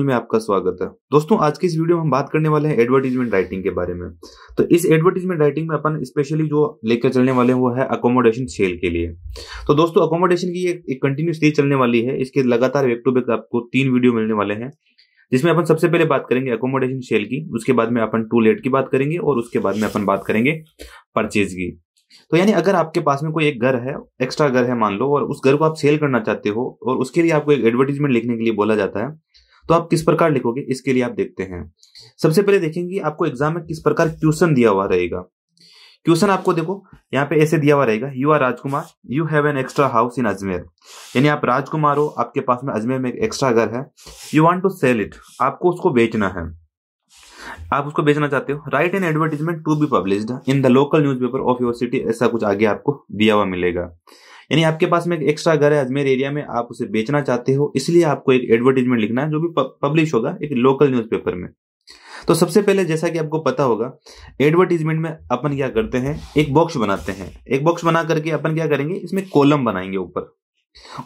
channel में आपका स्वागत है दोस्तों आज की इस वीडियो में हम बात करने वाले हैं एडवर्टीजमेंट राइटिंग के बारे में तो इस एडवर्टीजमेंट राइटिंग में अपन स्पेशली जो लेकर चलने वाले हैं वो है अकोमोडेशन सेल के लिए तो दोस्तों अकोमोडेशन की एक, कंटिन्यू कंटिन्यूसली चलने वाली है इसके लगातार बैक टू बैक आपको तीन वीडियो मिलने वाले हैं जिसमें अपन सबसे पहले बात करेंगे अकोमोडेशन सेल की उसके बाद में अपन टू लेट की बात करेंगे और उसके बाद में अपन बात करेंगे परचेज की तो यानी अगर आपके पास में कोई एक घर है एक्स्ट्रा घर है मान लो और उस घर को आप सेल करना चाहते हो और उसके लिए आपको एक एडवर्टीजमेंट लिखने के लिए बोला जाता है तो आप किस प्रकार लिखोगे इसके लिए आप देखते हैं सबसे पहले देखेंगे आपको एग्जाम में किस प्रकार क्वेश्चन दिया हुआ रहेगा क्वेश्चन आपको देखो यहाँ पे ऐसे दिया हुआ रहेगा you are Rajkumar you have an extra house in Ajmer यानी आप राजकुमार हो आपके पास में अजमेर में एक एक्स्ट्रा घर है you want to sell it आपको उसको बेचना है आप उसको बेचना चाहते हो right an advertisement to be publish in the local paper of your city ऐसा कुछ आगे आपको दिया हुआ मिलेगा यानी आपके पास में एक एक्स्ट्रा घर है अजमेर एरिया में आप उसे बेचना चाहते हो इसलिए आपको एक एडवर्टीजमेंट लिखना है जो भी पब्लिश होगा एक लोकल न्यूज़पेपर में तो सबसे पहले जैसा कि आपको पता होगा एडवर्टीजमेंट में अपन क्या करते हैं एक बॉक्स बनाते हैं एक बॉक्स बना करके अपन क्या करेंगे इसमें कॉलम बनाएंगे ऊपर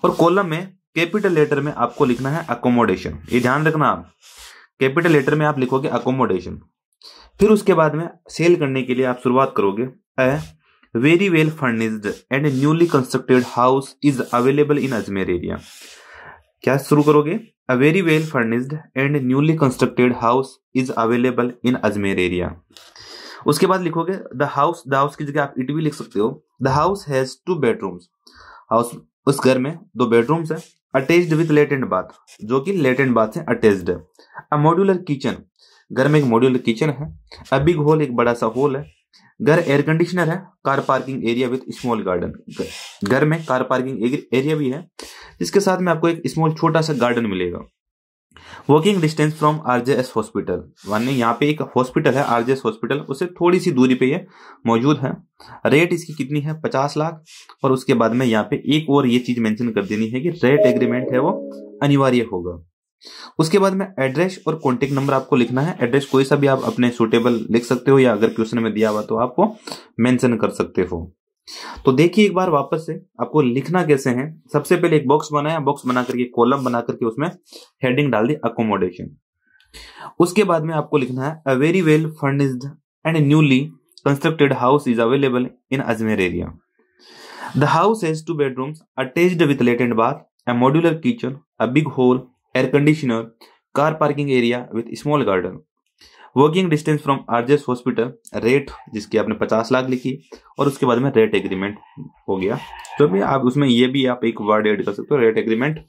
और कॉलम में कैपिटल लेटर में आपको लिखना है अकोमोडेशन ये ध्यान रखना आप कैपिटल लेटर में आप लिखोगे अकोमोडेशन फिर उसके बाद में सेल करने के लिए आप शुरुआत करोगे a very well furnished and newly constructed house is available in Ajmer area क्या शुरू करोगे a very well furnished and newly constructed house is available in Ajmer area उसके बाद लिखोगे द हाउस द हाउस की जगह आप इट भी लिख सकते हो the house has two bedrooms house उस घर में दो बेडरूम्स है अटैच लेट एंड बाथ जो कि एंड बाथ से अटैच्ड है अ मॉड्यूलर किचन घर में एक मॉड्यूलर किचन है अ बिग होल एक बड़ा सा होल है घर एयर कंडीशनर है car parking area with small garden घर में कार पार्किंग एरिया भी है इसके साथ में आपको एक स्मॉल छोटा सा गार्डन मिलेगा walking distance from RJS hospital माने यहाँ पे एक हॉस्पिटल है आरजेएस हॉस्पिटल उससे थोड़ी सी दूरी पे ये मौजूद है रेट इसकी कितनी है पचास लाख और उसके बाद में यहाँ पे एक और ये चीज मेंशन कर देनी है कि रेट एग्रीमेंट है वो अनिवार्य होगा उसके बाद में एड्रेस और कॉन्टेक्ट नंबर आपको लिखना है एड्रेस कोई सा भी आप अपने सुटेबल लिख सकते हो या अगर क्वेश्चन में दिया हुआ तो आपको मैंशन कर सकते हो तो देखिए एक बार वापस से आपको लिखना कैसे है सबसे पहले एक बॉक्स बनाया बॉक्स बना करके कॉलम बना करके उसमें हेडिंग डाल दी अकोमोडेशन उसके बाद में आपको लिखना है a very well furnished and newly constructed house is available in Ajmer area the house has two bedrooms attached with latent bath a modular kitchen a big hall, air conditioner car parking area with small garden working distance from RJS hospital rate जिसकी आपने पचास लाख लिखी और उसके बाद में rate agreement हो गया तो भी आप उसमें ये भी आप एक वर्ड एड कर सकते हो रेट एग्रीमेंट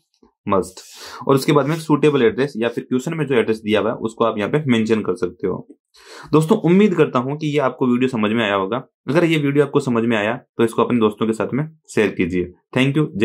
मस्ट और उसके बाद में सूटेबल एड्रेस या फिर क्वेश्चन में जो एड्रेस दिया हुआ है उसको आप यहाँ पे मेंशन कर सकते हो दोस्तों उम्मीद करता हूँ कि ये आपको वीडियो समझ में आया होगा अगर ये वीडियो आपको समझ में आया तो इसको अपने दोस्तों के साथ में शेयर कीजिए थैंक यू जय